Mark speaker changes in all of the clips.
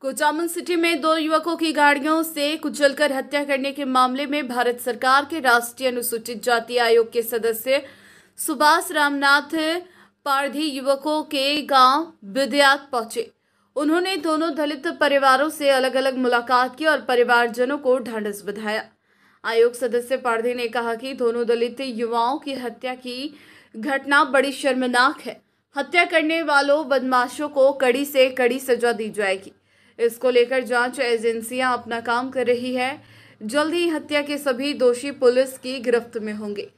Speaker 1: कोचामन city में दो युवकों की गाड़ियों से कुचलकर हत्या करने के मामले में भारत सरकार के राष्ट्रीय अनुसूचित जाति आयोग के सदस्य सुभाष रामनाथ पारधी युवकों के गांव विद्यात पहुंचे उन्होंने दोनों दलित परिवारों से अलग अलग मुलाकात की और परिवारजनों को ढांढस बधाया आयोग सदस्य पारधी ने कहा कि दोनों दलित युवाओं की हत्या की घटना बड़ी शर्मनाक है हत्या करने वालों बदमाशों को कड़ी से कड़ी सजा दी जाएगी इसको लेकर जांच एजेंसियां अपना काम कर रही है जल्द ही हत्या के सभी दोषी पुलिस की गिरफ्त में होंगे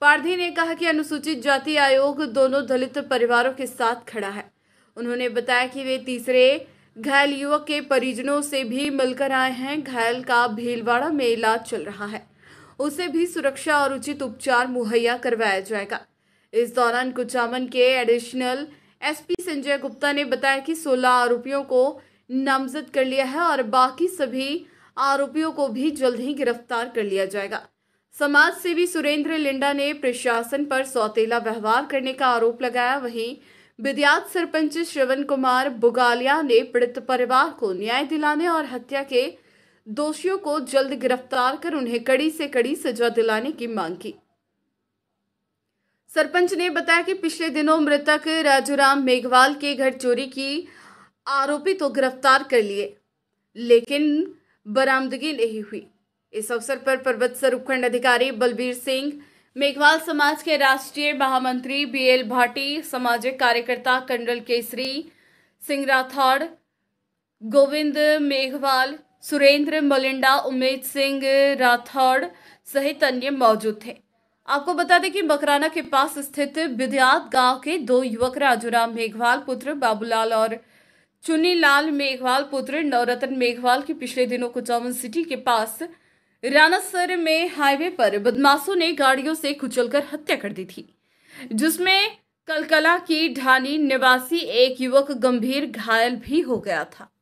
Speaker 1: पारधी ने कहा कि अनुसूचित जाति आयोग दोनों दलित परिवारों के साथ खड़ा है उन्होंने बताया कि वे तीसरे घायल युवक के परिजनों से भी मिलकर आए हैं घायल का भीलवाड़ा में इलाज चल रहा है उसे भी सुरक्षा और उचित उपचार मुहैया करवाया जाएगा इस दौरान कुचामन के एडिशनल एसपी संजय गुप्ता ने बताया कि 16 आरोपियों को नामजद कर लिया है और बाकी सभी आरोपियों को भी जल्द ही गिरफ्तार कर लिया जाएगा समाज सेवी सुरेंद्र लिंडा ने प्रशासन पर सौतेला व्यवहार करने का आरोप लगाया वहीं विद्यात सरपंच श्रवण कुमार बुगालिया ने पीड़ित परिवार को न्याय दिलाने और हत्या के दोषियों को जल्द गिरफ्तार कर उन्हें कड़ी से कड़ी सजा दिलाने की मांग की सरपंच ने बताया कि पिछले दिनों मृतक राजूराम मेघवाल के घर चोरी की आरोपी तो गिरफ्तार कर लिए लेकिन बरामदगी नहीं हुई इस अवसर पर पर्वत उपखंड अधिकारी बलबीर सिंह मेघवाल समाज के राष्ट्रीय महामंत्री बीएल भाटी सामाजिक कार्यकर्ता कंडल केसरी सिंह राठौड़ गोविंद मेघवाल सुरेंद्र मलिंडा उमेद सिंह राठौड़ सहित अन्य मौजूद थे आपको बता दें कि बकराना के पास स्थित विद्यात गांव के दो युवक राजूराम मेघवाल पुत्र बाबूलाल और चुन्नी लाल मेघवाल पुत्र नवरत्न मेघवाल की पिछले दिनों कुचावन सिटी के पास रानासर में हाईवे पर बदमाशों ने गाड़ियों से कुचलकर हत्या कर दी थी जिसमें कलकला की ढानी निवासी एक युवक गंभीर घायल भी हो गया था